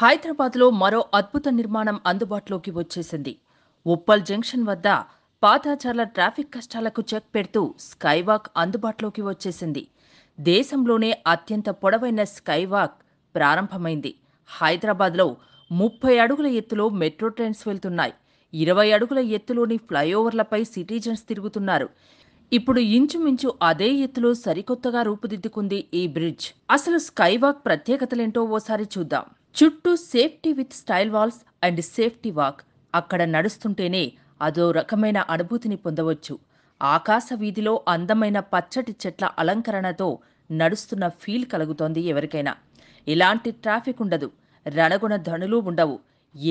హైదరాబాద్లో మరో అద్భుత నిర్మాణం అందుబాటులోకి వచ్చేసింది ఉప్పల్ జంక్షన్ వద్ద పాతాచార్ల ట్రాఫిక్ కష్టాలకు చెక్ పెడుతూ స్కైవాక్ అందుబాటులోకి వచ్చేసింది దేశంలోనే అత్యంత పొడవైన స్కైవాక్ ప్రారంభమైంది హైదరాబాద్లో ముప్పై అడుగుల ఎత్తులో మెట్రో ట్రైన్స్ వెళ్తున్నాయి ఇరవై అడుగుల ఎత్తులోని ఫ్లైఓవర్లపై సిటిజన్స్ తిరుగుతున్నారు ఇప్పుడు ఇంచుమించు అదే ఎత్తులో సరికొత్తగా రూపుదిద్దుకుంది ఈ బ్రిడ్జ్ అసలు స్కైవాక్ ప్రత్యేకతలేంటో ఓసారి చూద్దాం చుట్టూ safety with style walls and safety walk అక్కడ నడుస్తుంటేనే అదో రకమైన అనుభూతిని పొందవచ్చు ఆకాశ వీధిలో అందమైన పచ్చటి చెట్ల అలంకరణతో నడుస్తున్న ఫీల్ కలుగుతోంది ఎవరికైనా ఇలాంటి ట్రాఫిక్ ఉండదు రణగుణ ధనులు ఉండవు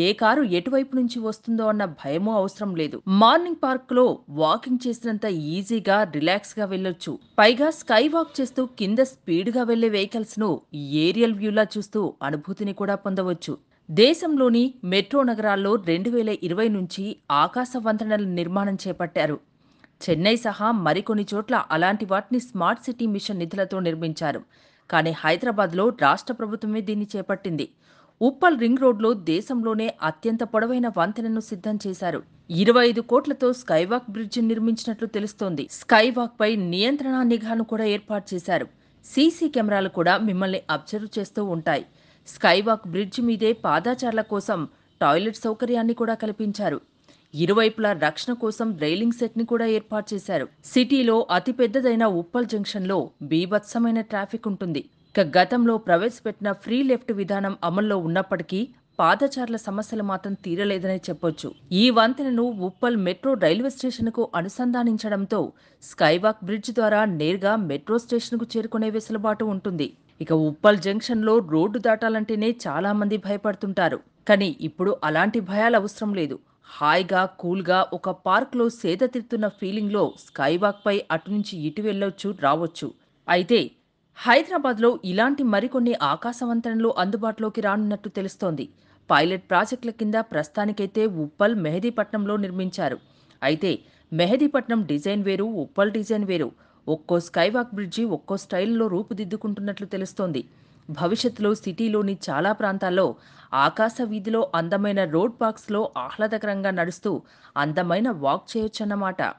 ఏ కారు ఎటువైపు నుంచి వస్తుందో అన్న భయమూ అవసరం లేదు మార్నింగ్ పార్క్ లో వాకింగ్ చేసినంత ఈజీగా రిలాక్స్ గా వెళ్ళొచ్చు పైగా స్కై వాక్ చేస్తూ కింద స్పీడ్ గా వెళ్లే వెహికల్స్ ను ఏరియల్ వ్యూలా చూస్తూ అనుభూతిని కూడా పొందవచ్చు దేశంలోని మెట్రో నగరాల్లో రెండు వేల ఇరవై నుంచి ఆకాశ వంతెనల నిర్మాణం చేపట్టారు చెన్నై సహా మరికొన్ని చోట్ల అలాంటి వాటిని స్మార్ట్ సిటీ మిషన్ నిధులతో నిర్మించారు కానీ హైదరాబాద్లో రాష్ట్ర ప్రభుత్వమే దీన్ని చేపట్టింది ఉప్పల్ రింగ్ రోడ్లో దేశంలోనే అత్యంత పొడవైన వంతెనను సిద్ధం చేశారు ఇరవై ఐదు కోట్లతో స్కైవాక్ బ్రిడ్జ్ నిర్మించినట్లు తెలుస్తోంది స్కైవాక్ పై నియంత్రణ నిఘాను కూడా ఏర్పాటు చేశారు సీసీ కెమెరాలు కూడా మిమ్మల్ని అబ్జర్వ్ చేస్తూ ఉంటాయి స్కైవాక్ బ్రిడ్జి మీదే పాదాచారుల కోసం టాయిలెట్ సౌకర్యాన్ని కూడా కల్పించారు ఇరువైపులా రక్షణ కోసం రైలింగ్ సెట్ని కూడా ఏర్పాటు చేశారు సిటీలో అతిపెద్దదైన ఉప్పల్ జంక్షన్లో బీభత్సమైన ట్రాఫిక్ ఉంటుంది ఇక గతంలో ప్రవేశపెట్టిన ఫ్రీ లెఫ్ట్ విధానం అమల్లో ఉన్నప్పటికీ పాదచారుల సమస్యలు మాత్రం తీరలేదనే చెప్పొచ్చు ఈ వంతెనను ఉప్పల్ మెట్రో రైల్వే స్టేషన్కు అనుసంధానించడంతో స్కైవాక్ బ్రిడ్జ్ ద్వారా నేరుగా మెట్రో స్టేషన్కు చేరుకునే వెసులుబాటు ఉంటుంది ఇక ఉప్పల్ జంక్షన్లో రోడ్డు దాటాలంటేనే చాలామంది భయపడుతుంటారు కానీ ఇప్పుడు అలాంటి భయాలు అవసరం లేదు హాయిగా కూల్గా ఒక పార్క్లో సేద తీరుతున్న ఫీలింగ్లో స్కైవాక్పై అటు నుంచి ఇటు వెళ్ళొచ్చు రావచ్చు అయితే హైదరాబాద్లో ఇలాంటి మరికొన్ని ఆకాశవంతనలు అందుబాటులోకి రానున్నట్టు తెలుస్తోంది పైలట్ ప్రాజెక్టుల కింద ప్రస్తుతానికైతే ఉప్పల్ మెహదీపట్నంలో నిర్మించారు అయితే మెహదీపట్నం డిజైన్ వేరు ఉప్పల్ డిజైన్ వేరు ఒక్కో స్కైవాక్ బ్రిడ్జి ఒక్కో స్టైల్లో రూపుదిద్దుకుంటున్నట్లు తెలుస్తోంది భవిష్యత్తులో సిటీలోని చాలా ప్రాంతాల్లో ఆకాశ వీధిలో అందమైన రోడ్ బాక్స్లో ఆహ్లాదకరంగా నడుస్తూ అందమైన వాక్ చేయొచ్చన్నమాట